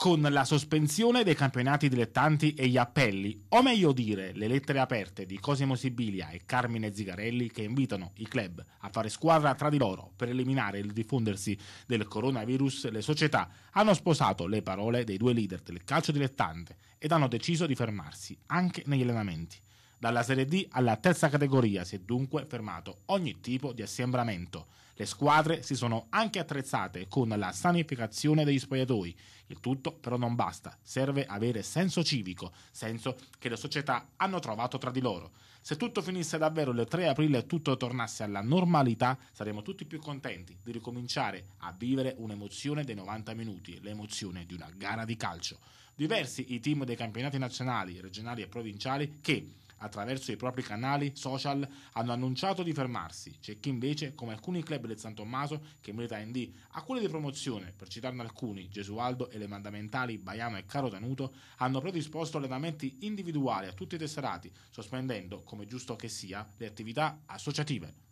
con la sospensione dei campionati dilettanti e gli appelli, o meglio dire le lettere aperte di Cosimo Sibilia e Carmine Zigarelli che invitano i club a fare squadra tra di loro per eliminare il diffondersi del coronavirus, le società hanno sposato le parole dei due leader del calcio dilettante ed hanno deciso di fermarsi anche negli allenamenti. Dalla Serie D alla terza categoria si è dunque fermato ogni tipo di assembramento. Le squadre si sono anche attrezzate con la sanificazione degli spogliatoi. Il tutto però non basta, serve avere senso civico, senso che le società hanno trovato tra di loro. Se tutto finisse davvero il 3 aprile e tutto tornasse alla normalità, saremmo tutti più contenti di ricominciare a vivere un'emozione dei 90 minuti, l'emozione di una gara di calcio. Diversi i team dei campionati nazionali, regionali e provinciali che attraverso i propri canali social, hanno annunciato di fermarsi. C'è chi invece, come alcuni club del San Tommaso, che merita ND, a quelli di promozione, per citarne alcuni, Gesualdo e le mandamentali Baiano e Caro Danuto, hanno predisposto allenamenti individuali a tutti i tesserati, sospendendo, come giusto che sia, le attività associative.